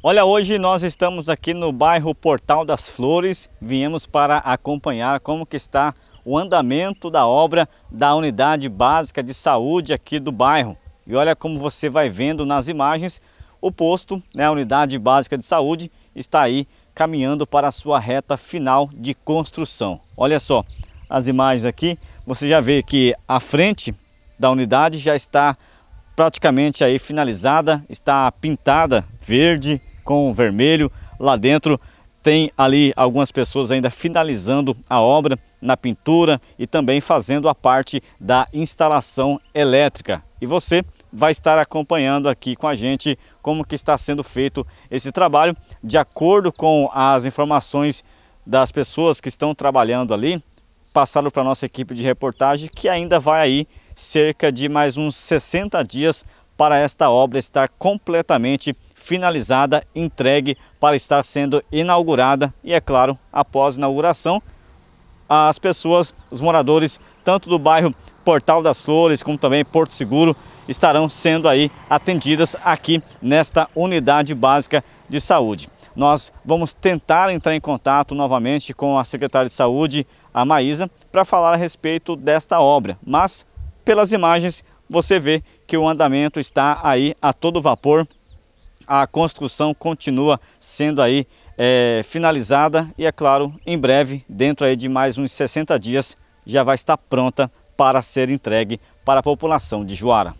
Olha, hoje nós estamos aqui no bairro Portal das Flores, viemos para acompanhar como que está o andamento da obra da Unidade Básica de Saúde aqui do bairro. E olha como você vai vendo nas imagens, o posto, né, a Unidade Básica de Saúde, está aí caminhando para a sua reta final de construção. Olha só as imagens aqui, você já vê que a frente da unidade já está praticamente aí finalizada, está pintada verde, com vermelho. Lá dentro tem ali algumas pessoas ainda finalizando a obra na pintura e também fazendo a parte da instalação elétrica. E você vai estar acompanhando aqui com a gente como que está sendo feito esse trabalho de acordo com as informações das pessoas que estão trabalhando ali, passado para a nossa equipe de reportagem, que ainda vai aí cerca de mais uns 60 dias para esta obra estar completamente finalizada, entregue para estar sendo inaugurada. E é claro, após inauguração, as pessoas, os moradores, tanto do bairro Portal das Flores como também Porto Seguro, estarão sendo aí atendidas aqui nesta unidade básica de saúde. Nós vamos tentar entrar em contato novamente com a secretária de saúde, a Maísa, para falar a respeito desta obra. Mas pelas imagens você vê que o andamento está aí a todo vapor a construção continua sendo aí é, finalizada e é claro, em breve, dentro aí de mais uns 60 dias, já vai estar pronta para ser entregue para a população de Juara.